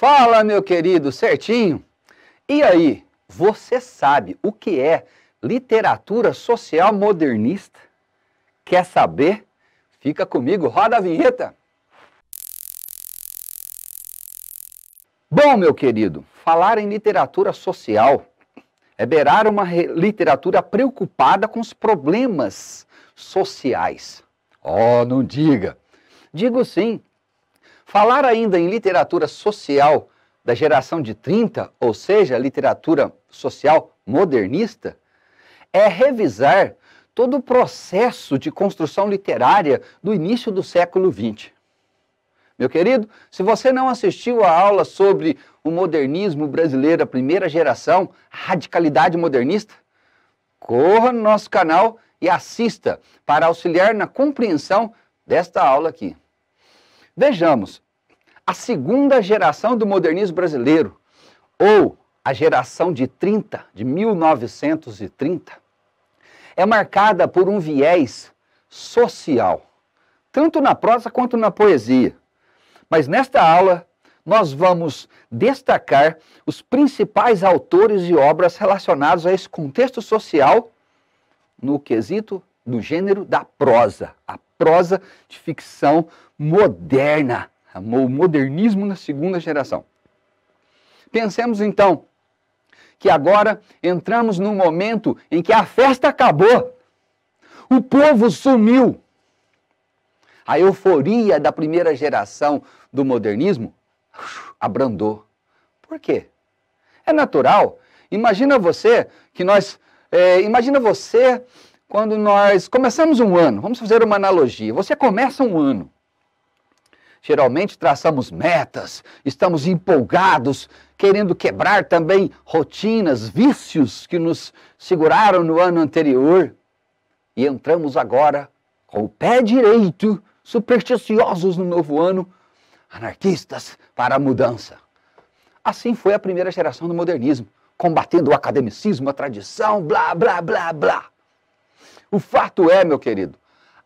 Fala, meu querido, certinho? E aí, você sabe o que é literatura social modernista? Quer saber? Fica comigo, roda a vinheta! Bom, meu querido, falar em literatura social é beirar uma literatura preocupada com os problemas sociais. Oh, não diga! Digo sim, Falar ainda em literatura social da geração de 30, ou seja, literatura social modernista, é revisar todo o processo de construção literária do início do século XX. Meu querido, se você não assistiu à aula sobre o modernismo brasileiro, a primeira geração, a radicalidade modernista, corra no nosso canal e assista para auxiliar na compreensão desta aula aqui. Vejamos, a segunda geração do modernismo brasileiro, ou a geração de 30, de 1930, é marcada por um viés social, tanto na prosa quanto na poesia. Mas nesta aula, nós vamos destacar os principais autores e obras relacionados a esse contexto social no quesito do gênero da prosa, a prosa de ficção moderna, o modernismo na segunda geração. Pensemos então que agora entramos num momento em que a festa acabou, o povo sumiu. A euforia da primeira geração do modernismo abrandou. Por quê? É natural. Imagina você que nós. É, imagina você quando nós começamos um ano, vamos fazer uma analogia. Você começa um ano. Geralmente traçamos metas, estamos empolgados, querendo quebrar também rotinas, vícios que nos seguraram no ano anterior. E entramos agora com o pé direito, supersticiosos no novo ano, anarquistas para a mudança. Assim foi a primeira geração do modernismo, combatendo o academicismo, a tradição, blá, blá, blá, blá. O fato é, meu querido,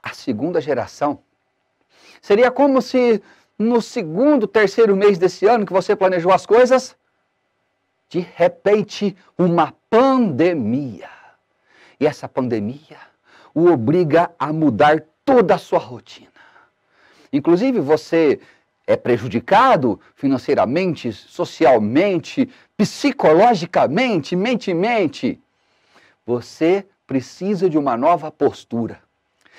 a segunda geração seria como se no segundo, terceiro mês desse ano que você planejou as coisas, de repente, uma pandemia. E essa pandemia o obriga a mudar toda a sua rotina. Inclusive, você é prejudicado financeiramente, socialmente, psicologicamente, mentemente. Você precisa de uma nova postura.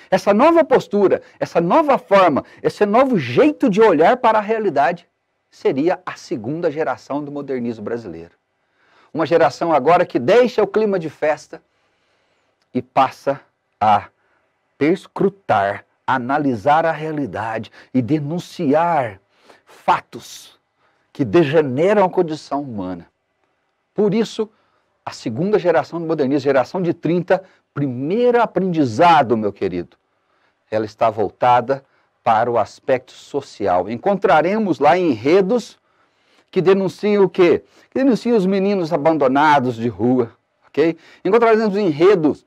Essa nova postura, essa nova forma, esse novo jeito de olhar para a realidade seria a segunda geração do modernismo brasileiro. Uma geração agora que deixa o clima de festa e passa a perscrutar, analisar a realidade e denunciar fatos que degeneram a condição humana. Por isso, a segunda geração do modernismo, geração de 30, primeiro aprendizado, meu querido. Ela está voltada para o aspecto social. Encontraremos lá enredos que denunciam o quê? Que denunciam os meninos abandonados de rua, ok? Encontraremos enredos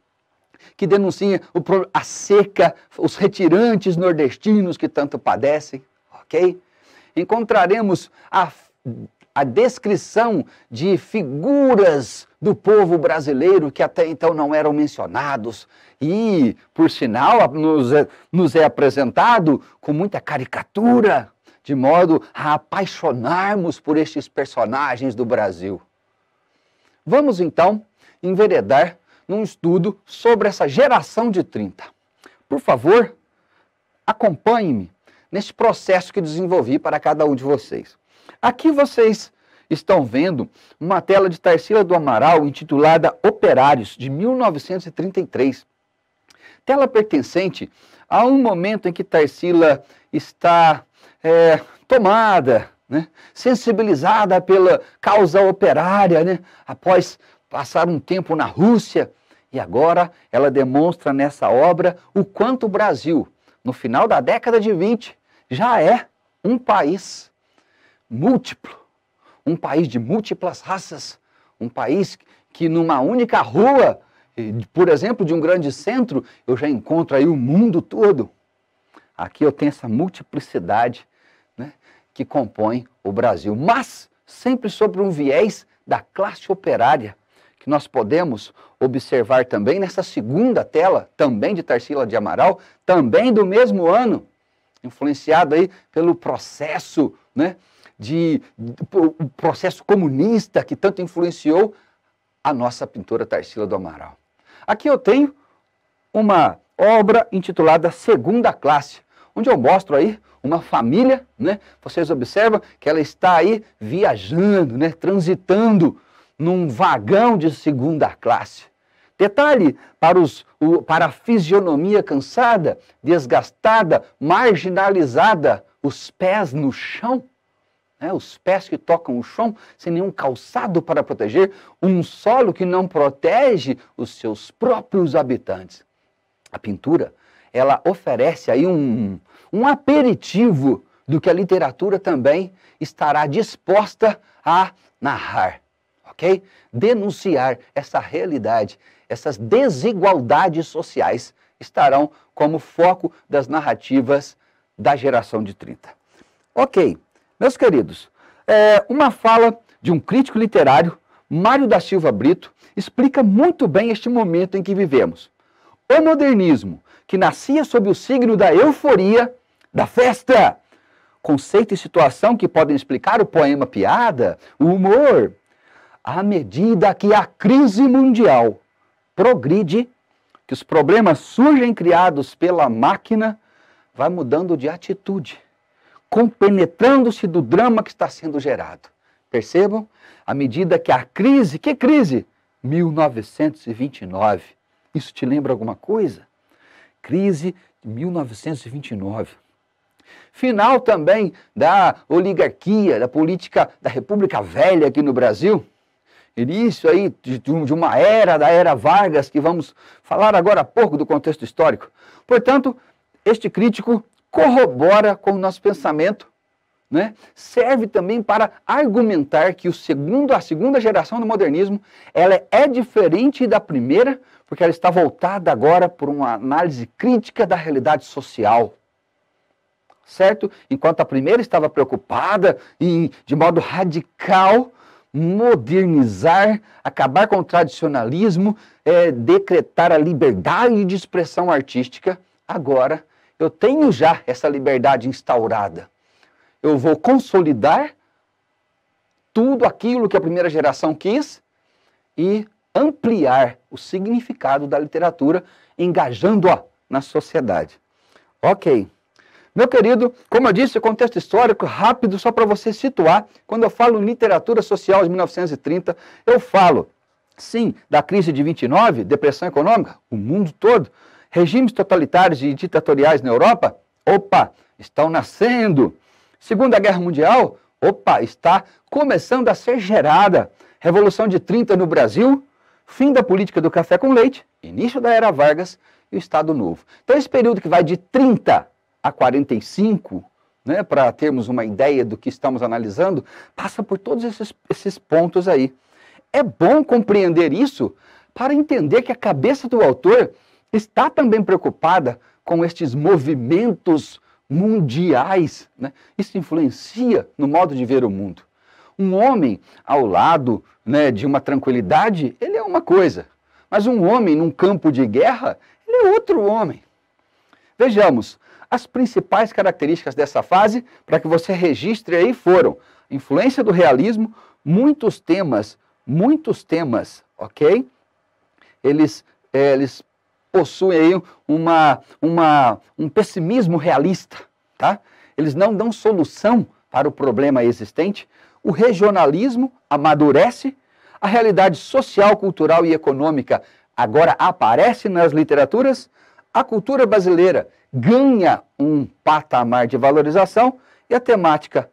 que denunciam a seca, os retirantes nordestinos que tanto padecem, ok? Encontraremos a a descrição de figuras do povo brasileiro que até então não eram mencionados. E, por sinal, nos é, nos é apresentado com muita caricatura, de modo a apaixonarmos por estes personagens do Brasil. Vamos então enveredar num estudo sobre essa geração de 30. Por favor, acompanhe-me neste processo que desenvolvi para cada um de vocês. Aqui vocês estão vendo uma tela de Tarsila do Amaral intitulada Operários, de 1933. Tela pertencente a um momento em que Tarsila está é, tomada, né, sensibilizada pela causa operária, né, após passar um tempo na Rússia. E agora ela demonstra nessa obra o quanto o Brasil, no final da década de 20, já é um país múltiplo, um país de múltiplas raças, um país que numa única rua, por exemplo, de um grande centro, eu já encontro aí o mundo todo. Aqui eu tenho essa multiplicidade né, que compõe o Brasil, mas sempre sobre um viés da classe operária, que nós podemos observar também nessa segunda tela, também de Tarsila de Amaral, também do mesmo ano, influenciado aí pelo processo né, de, o processo comunista que tanto influenciou a nossa pintora Tarsila do Amaral. Aqui eu tenho uma obra intitulada Segunda Classe, onde eu mostro aí uma família, né? Vocês observam que ela está aí viajando, né? Transitando num vagão de segunda classe. Detalhe para, os, o, para a fisionomia cansada, desgastada, marginalizada, os pés no chão. Né? Os pés que tocam o chão sem nenhum calçado para proteger, um solo que não protege os seus próprios habitantes. A pintura, ela oferece aí um, um aperitivo do que a literatura também estará disposta a narrar, ok? Denunciar essa realidade, essas desigualdades sociais estarão como foco das narrativas da geração de 30. Ok, meus queridos, é, uma fala de um crítico literário, Mário da Silva Brito, explica muito bem este momento em que vivemos. O modernismo, que nascia sob o signo da euforia, da festa, conceito e situação que podem explicar o poema piada, o humor, à medida que a crise mundial progride, que os problemas surgem criados pela máquina, vai mudando de atitude compenetrando-se do drama que está sendo gerado. Percebam? À medida que a crise, que crise? 1929. Isso te lembra alguma coisa? Crise de 1929. Final também da oligarquia, da política da República Velha aqui no Brasil. Início aí de, de uma era, da era Vargas, que vamos falar agora há pouco do contexto histórico. Portanto, este crítico corrobora com o nosso pensamento, né? serve também para argumentar que o segundo, a segunda geração do modernismo ela é diferente da primeira, porque ela está voltada agora por uma análise crítica da realidade social. Certo? Enquanto a primeira estava preocupada em, de modo radical, modernizar, acabar com o tradicionalismo, é, decretar a liberdade de expressão artística, agora eu tenho já essa liberdade instaurada. Eu vou consolidar tudo aquilo que a primeira geração quis e ampliar o significado da literatura, engajando-a na sociedade. Ok. Meu querido, como eu disse, contexto histórico rápido, só para você situar. Quando eu falo em literatura social de 1930, eu falo, sim, da crise de 29, depressão econômica, o mundo todo regimes totalitários e ditatoriais na Europa, opa, estão nascendo. Segunda Guerra Mundial, opa, está começando a ser gerada. Revolução de 30 no Brasil, fim da política do café com leite, início da era Vargas e o Estado Novo. Então, esse período que vai de 30 a 45, né, para termos uma ideia do que estamos analisando, passa por todos esses, esses pontos aí. É bom compreender isso para entender que a cabeça do autor está também preocupada com estes movimentos mundiais. Né? Isso influencia no modo de ver o mundo. Um homem ao lado né, de uma tranquilidade, ele é uma coisa. Mas um homem num campo de guerra, ele é outro homem. Vejamos, as principais características dessa fase, para que você registre aí, foram influência do realismo, muitos temas, muitos temas, ok? Eles, é, eles possuem uma, uma, um pessimismo realista, tá? eles não dão solução para o problema existente, o regionalismo amadurece, a realidade social, cultural e econômica agora aparece nas literaturas, a cultura brasileira ganha um patamar de valorização e a temática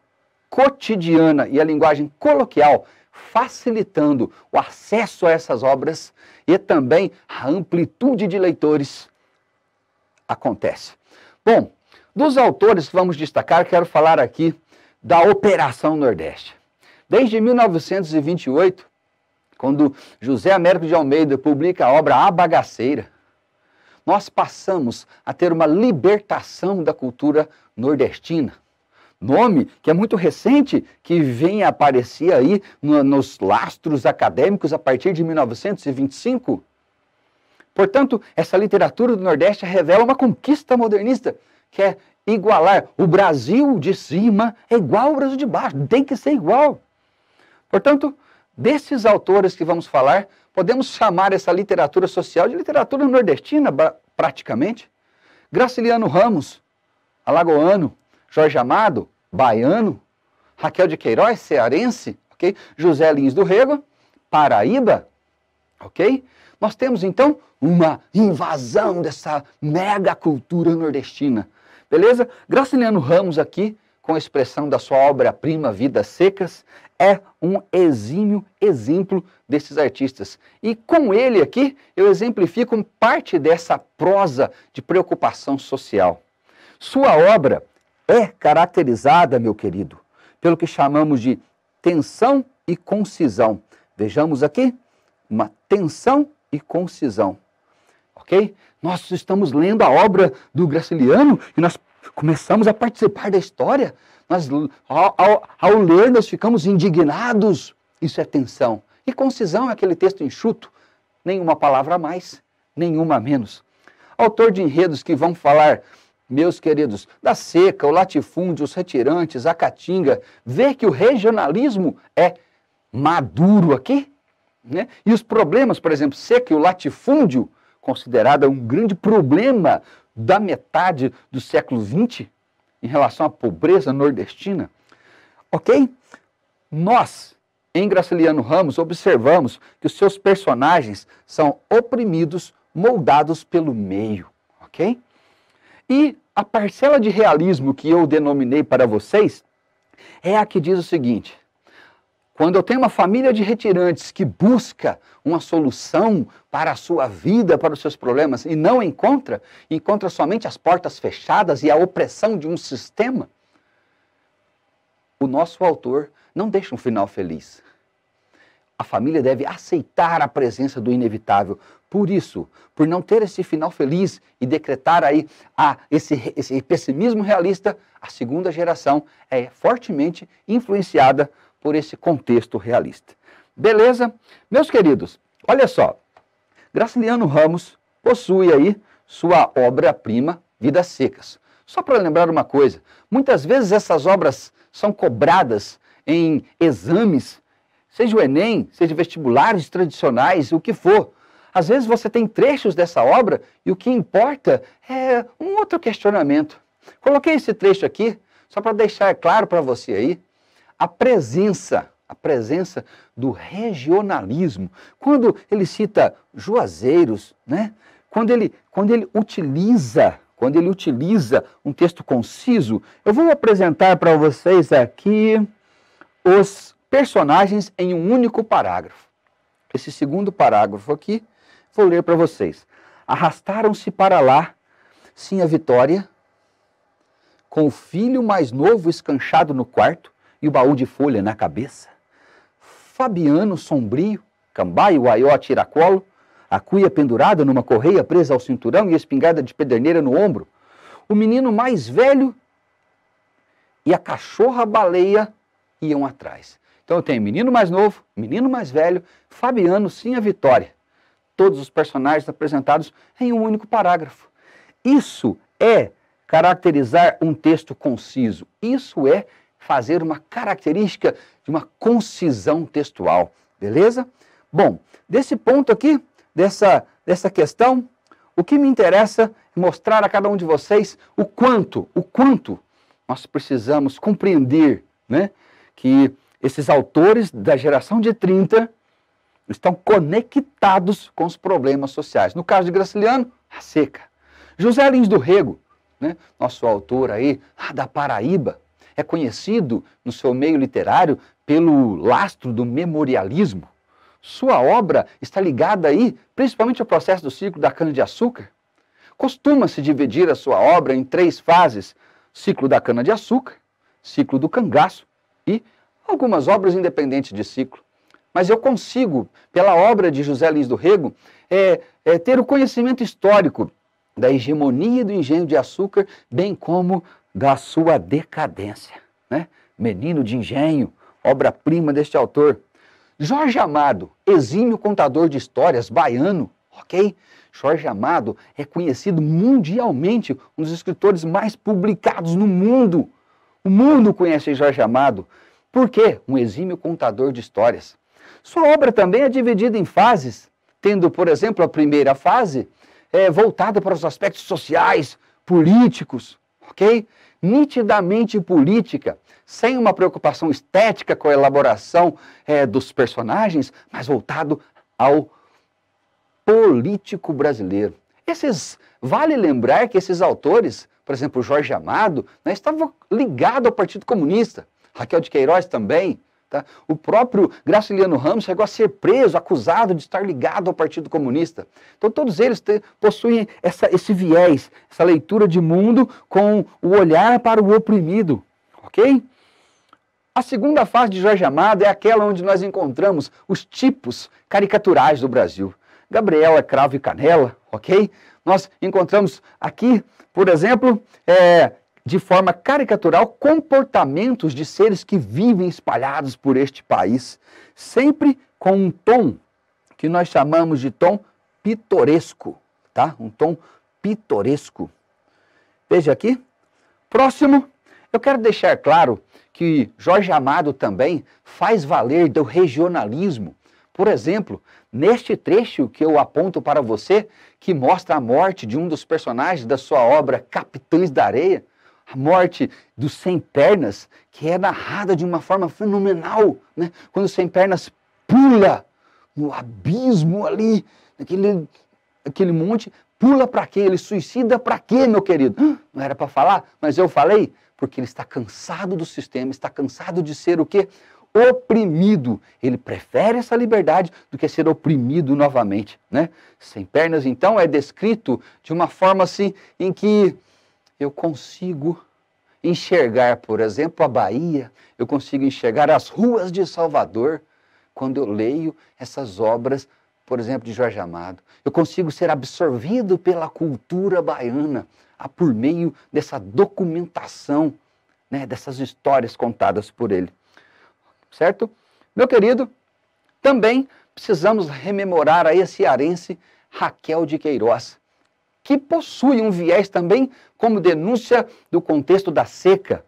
cotidiana e a linguagem coloquial facilitando o acesso a essas obras e também a amplitude de leitores acontece. Bom, dos autores que vamos destacar, quero falar aqui da Operação Nordeste. Desde 1928, quando José Américo de Almeida publica a obra A Bagaceira, nós passamos a ter uma libertação da cultura nordestina nome que é muito recente, que vem aparecer aí no, nos lastros acadêmicos a partir de 1925. Portanto, essa literatura do Nordeste revela uma conquista modernista, que é igualar o Brasil de cima é igual ao Brasil de baixo, tem que ser igual. Portanto, desses autores que vamos falar, podemos chamar essa literatura social de literatura nordestina, praticamente. Graciliano Ramos, alagoano, Jorge Amado, baiano. Raquel de Queiroz, cearense. ok; José Lins do Rego, Paraíba. Ok? Nós temos então uma invasão dessa mega cultura nordestina. Beleza? Graciliano Ramos aqui, com a expressão da sua obra-prima Vidas Secas, é um exímio exemplo desses artistas. E com ele aqui, eu exemplifico parte dessa prosa de preocupação social. Sua obra é caracterizada, meu querido, pelo que chamamos de tensão e concisão. Vejamos aqui uma tensão e concisão. Ok? Nós estamos lendo a obra do Graciliano e nós começamos a participar da história. Nós, ao, ao, ao ler, nós ficamos indignados. Isso é tensão. E concisão é aquele texto enxuto, nenhuma palavra a mais, nenhuma a menos. Autor de enredos que vão falar meus queridos, da seca, o latifúndio, os retirantes, a caatinga, ver que o regionalismo é maduro aqui, né? E os problemas, por exemplo, seca e o latifúndio, considerada um grande problema da metade do século XX em relação à pobreza nordestina, ok? Nós, em Graciliano Ramos, observamos que os seus personagens são oprimidos, moldados pelo meio, ok? E a parcela de realismo que eu denominei para vocês é a que diz o seguinte: quando eu tenho uma família de retirantes que busca uma solução para a sua vida, para os seus problemas e não encontra, encontra somente as portas fechadas e a opressão de um sistema, o nosso autor não deixa um final feliz. A família deve aceitar a presença do inevitável. Por isso, por não ter esse final feliz e decretar aí a, ah, esse, esse pessimismo realista, a segunda geração é fortemente influenciada por esse contexto realista. Beleza? Meus queridos, olha só. Graciliano Ramos possui aí sua obra-prima Vidas Secas. Só para lembrar uma coisa, muitas vezes essas obras são cobradas em exames seja o Enem, seja vestibulares tradicionais, o que for. Às vezes você tem trechos dessa obra e o que importa é um outro questionamento. Coloquei esse trecho aqui só para deixar claro para você aí a presença, a presença do regionalismo. Quando ele cita Juazeiros, né? Quando ele, quando ele utiliza quando ele utiliza um texto conciso, eu vou apresentar para vocês aqui os personagens em um único parágrafo. Esse segundo parágrafo aqui, vou ler para vocês. Arrastaram-se para lá, sim a Vitória, com o filho mais novo escanchado no quarto e o baú de folha na cabeça. Fabiano sombrio, cambaio, aió, tiracolo, a cuia pendurada numa correia presa ao cinturão e a espingarda de pederneira no ombro. O menino mais velho e a cachorra-baleia iam atrás. Então eu tenho menino mais novo, menino mais velho, Fabiano, sim a Vitória. Todos os personagens apresentados em um único parágrafo. Isso é caracterizar um texto conciso. Isso é fazer uma característica de uma concisão textual, beleza? Bom, desse ponto aqui, dessa, dessa questão, o que me interessa é mostrar a cada um de vocês o quanto, o quanto nós precisamos compreender, né? Que esses autores da geração de 30 estão conectados com os problemas sociais. No caso de Graciliano, a seca. José Lins do Rego, né, nosso autor aí, da Paraíba, é conhecido no seu meio literário pelo lastro do memorialismo. Sua obra está ligada aí principalmente ao processo do ciclo da cana-de-açúcar. Costuma-se dividir a sua obra em três fases: ciclo da cana-de-açúcar, ciclo do cangaço e algumas obras independentes de ciclo. Mas eu consigo, pela obra de José Lins do Rego, é, é, ter o conhecimento histórico da hegemonia do engenho de açúcar, bem como da sua decadência. Né? Menino de engenho, obra-prima deste autor. Jorge Amado, exímio contador de histórias, baiano, ok? Jorge Amado é conhecido mundialmente, um dos escritores mais publicados no mundo. O mundo conhece Jorge Amado. Por quê? Um exímio contador de histórias. Sua obra também é dividida em fases, tendo, por exemplo, a primeira fase é, voltada para os aspectos sociais, políticos, ok? Nitidamente política, sem uma preocupação estética com a elaboração é, dos personagens, mas voltado ao político brasileiro. Esses, vale lembrar que esses autores, por exemplo, Jorge Amado, né, estavam ligados ao Partido Comunista. Raquel de Queiroz também. Tá? O próprio Graciliano Ramos chegou a ser preso, acusado de estar ligado ao Partido Comunista. Então, todos eles te, possuem essa, esse viés, essa leitura de mundo com o olhar para o oprimido. Ok? A segunda fase de Jorge Amado é aquela onde nós encontramos os tipos caricaturais do Brasil. Gabriel é cravo e canela, ok? Nós encontramos aqui, por exemplo, é, de forma caricatural comportamentos de seres que vivem espalhados por este país, sempre com um tom que nós chamamos de tom pitoresco, tá? Um tom pitoresco. Veja aqui. Próximo, eu quero deixar claro que Jorge Amado também faz valer do regionalismo. Por exemplo, neste trecho que eu aponto para você, que mostra a morte de um dos personagens da sua obra Capitães da Areia, a morte dos sem pernas, que é narrada de uma forma fenomenal, né? quando o sem pernas pula no abismo ali, naquele aquele monte, pula para quê? Ele suicida para quê, meu querido? Não era para falar, mas eu falei, porque ele está cansado do sistema, está cansado de ser o quê? Oprimido. Ele prefere essa liberdade do que ser oprimido novamente, né? Sem pernas, então, é descrito de uma forma assim em que eu consigo enxergar, por exemplo, a Bahia, eu consigo enxergar as ruas de Salvador quando eu leio essas obras, por exemplo, de Jorge Amado. Eu consigo ser absorvido pela cultura baiana por meio dessa documentação, né, dessas histórias contadas por ele. Certo? Meu querido, também precisamos rememorar a cearense Raquel de Queiroz, que possui um viés também como denúncia do contexto da seca.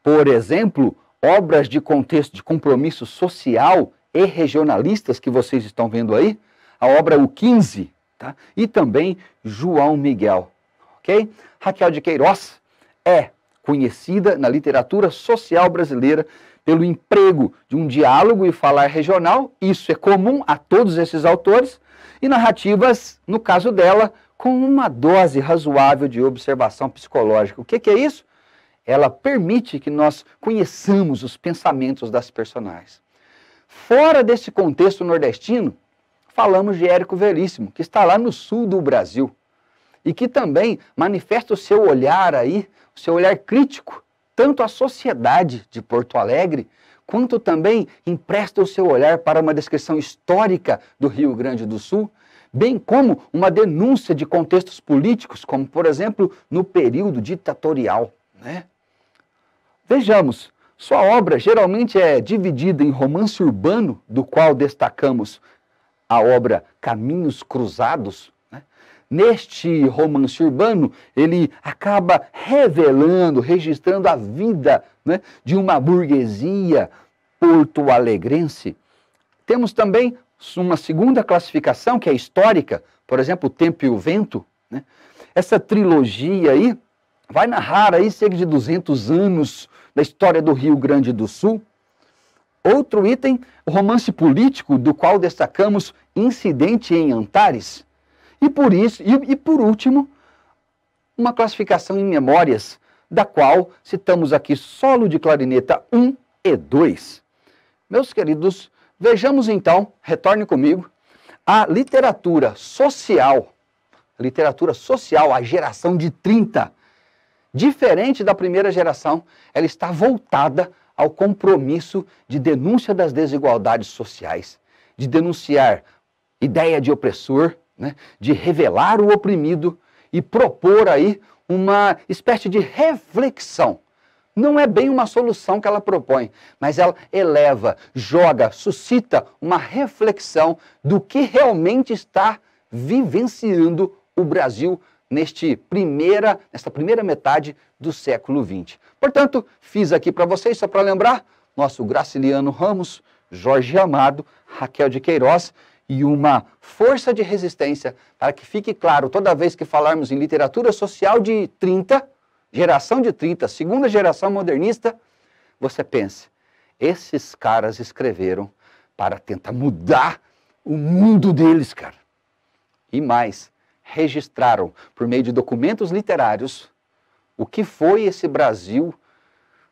Por exemplo, obras de contexto de compromisso social e regionalistas que vocês estão vendo aí, a obra O 15, tá? e também João Miguel. Ok? Raquel de Queiroz é conhecida na literatura social brasileira pelo emprego de um diálogo e falar regional, isso é comum a todos esses autores, e narrativas, no caso dela, com uma dose razoável de observação psicológica. O que, que é isso? Ela permite que nós conheçamos os pensamentos das personagens. Fora desse contexto nordestino, falamos de Érico Veríssimo, que está lá no sul do Brasil e que também manifesta o seu olhar aí, o seu olhar crítico, tanto à sociedade de Porto Alegre, quanto também empresta o seu olhar para uma descrição histórica do Rio Grande do Sul, bem como uma denúncia de contextos políticos, como, por exemplo, no período ditatorial. Né? Vejamos, sua obra geralmente é dividida em romance urbano, do qual destacamos a obra Caminhos Cruzados. Né? Neste romance urbano, ele acaba revelando, registrando a vida né, de uma burguesia porto-alegrense. Temos também uma segunda classificação, que é histórica, por exemplo, O Tempo e o Vento. Né? Essa trilogia aí vai narrar aí cerca de 200 anos da história do Rio Grande do Sul. Outro item, o romance político, do qual destacamos Incidente em Antares. E por isso, e, e por último, uma classificação em memórias, da qual citamos aqui solo de clarineta 1 e 2. Meus queridos, Vejamos então, retorne comigo, a literatura social, literatura social, a geração de 30, diferente da primeira geração, ela está voltada ao compromisso de denúncia das desigualdades sociais, de denunciar ideia de opressor, né, de revelar o oprimido e propor aí uma espécie de reflexão não é bem uma solução que ela propõe, mas ela eleva, joga, suscita uma reflexão do que realmente está vivenciando o Brasil neste primeira, nesta primeira metade do século XX. Portanto, fiz aqui para vocês, só para lembrar, nosso Graciliano Ramos, Jorge Amado, Raquel de Queiroz e uma força de resistência para que fique claro, toda vez que falarmos em literatura social de 30, geração de 30, segunda geração modernista, você pense, esses caras escreveram para tentar mudar o mundo deles, cara. E mais, registraram por meio de documentos literários o que foi esse Brasil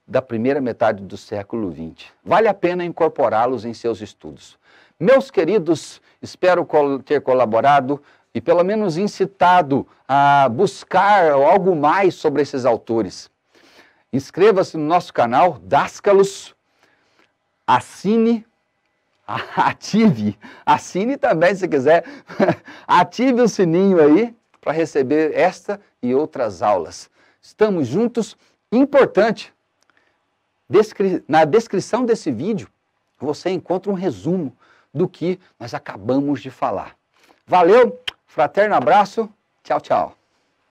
da primeira metade do século XX. Vale a pena incorporá-los em seus estudos. Meus queridos, espero ter colaborado e pelo menos incitado a buscar algo mais sobre esses autores. Inscreva-se no nosso canal Dascalos, assine, ative, assine também se quiser, ative o sininho aí para receber esta e outras aulas. Estamos juntos, importante, descri na descrição desse vídeo você encontra um resumo do que nós acabamos de falar. Valeu! Fraterno abraço. Tchau, tchau.